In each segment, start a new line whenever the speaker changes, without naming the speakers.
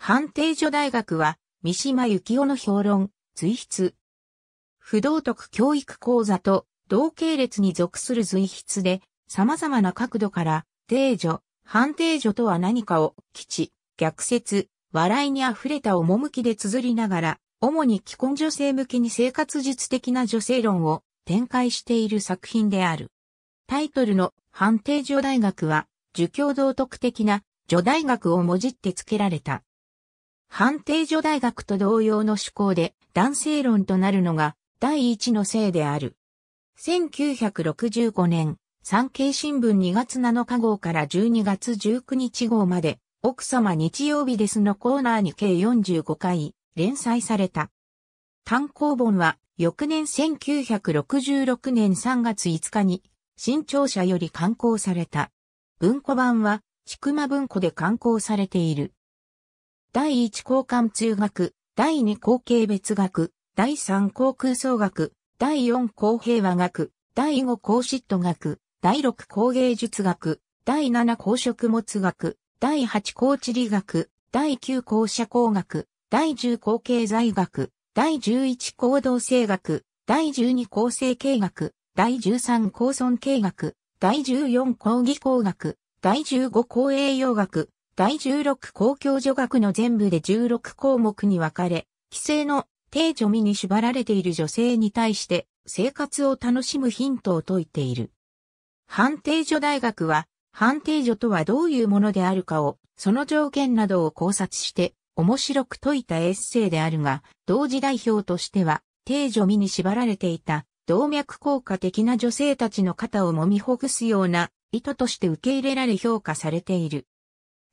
判定所大学は、三島幸夫の評論、随筆。不道徳教育講座と同系列に属する随筆で、様々な角度から、定女、判定女とは何かを、基地、逆説、笑いに溢れた趣で綴りながら、主に既婚女性向けに生活術的な女性論を展開している作品である。タイトルの判定女大学は、儒教道徳的な女大学をもじって付けられた。判定女大学と同様の趣向で男性論となるのが第一の性である。1965年、産経新聞2月7日号から12月19日号まで、奥様日曜日ですのコーナーに計45回連載された。単行本は翌年1966年3月5日に新潮社より刊行された。文庫版は、ちくま文庫で刊行されている。第1交換通学、第2後継別学、第3航空総学、第4公平和学、第5公嫉妬学、第6工芸術学、第7公食物学、第8公地理学、第9公社工学、第10公経済学、第11行動性学、第12公正経学、第13公村経学、第14公技工学、第15公栄養学、第16公共助学の全部で16項目に分かれ、規制の定助身に縛られている女性に対して生活を楽しむヒントを説いている。判定所大学は、判定所とはどういうものであるかを、その条件などを考察して面白く説いたエッセイであるが、同時代表としては、定助身に縛られていた動脈効果的な女性たちの肩を揉みほぐすような意図として受け入れられ評価されている。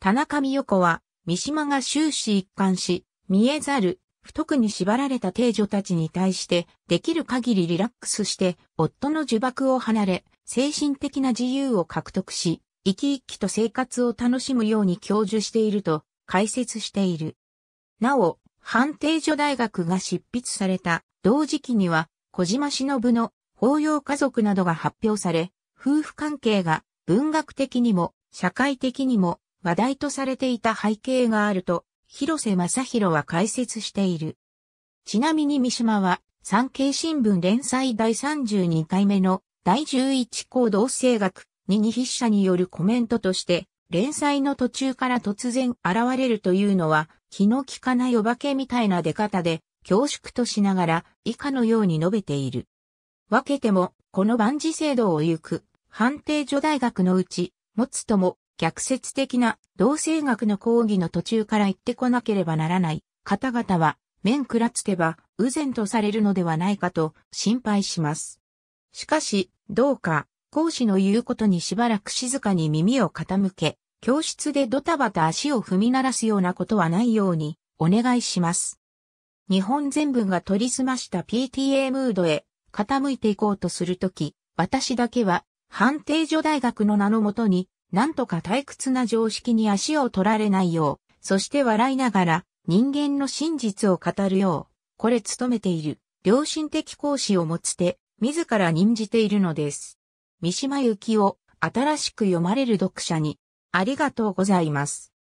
田中美代子は、三島が終始一貫し、見えざる、不徳に縛られた定女たちに対して、できる限りリラックスして、夫の呪縛を離れ、精神的な自由を獲得し、生き生きと生活を楽しむように教授していると解説している。なお、判定所大学が執筆された同時期には、小島忍の法要家族などが発表され、夫婦関係が文学的にも社会的にも話題とされていた背景があると、広瀬正宏は解説している。ちなみに三島は、産経新聞連載第32回目の第11行動性学にに筆者によるコメントとして、連載の途中から突然現れるというのは、気の利かないお化けみたいな出方で、恐縮としながら、以下のように述べている。分けても、この万事制度を行く、判定所大学のうち、持つとも、逆説的な同性学の講義の途中から言ってこなければならない方々は、面くらつけば、ぜ然とされるのではないかと心配します。しかし、どうか、講師の言うことにしばらく静かに耳を傾け、教室でドタバタ足を踏み鳴らすようなことはないように、お願いします。日本全部が取り澄ました PTA ムードへ傾いていこうとするとき、私だけは、判定所大学の名のもとに、なんとか退屈な常識に足を取られないよう、そして笑いながら人間の真実を語るよう、これ努めている、良心的講師を持つて、自ら任じているのです。三島由紀夫、新しく読まれる読者に、ありがとうございます。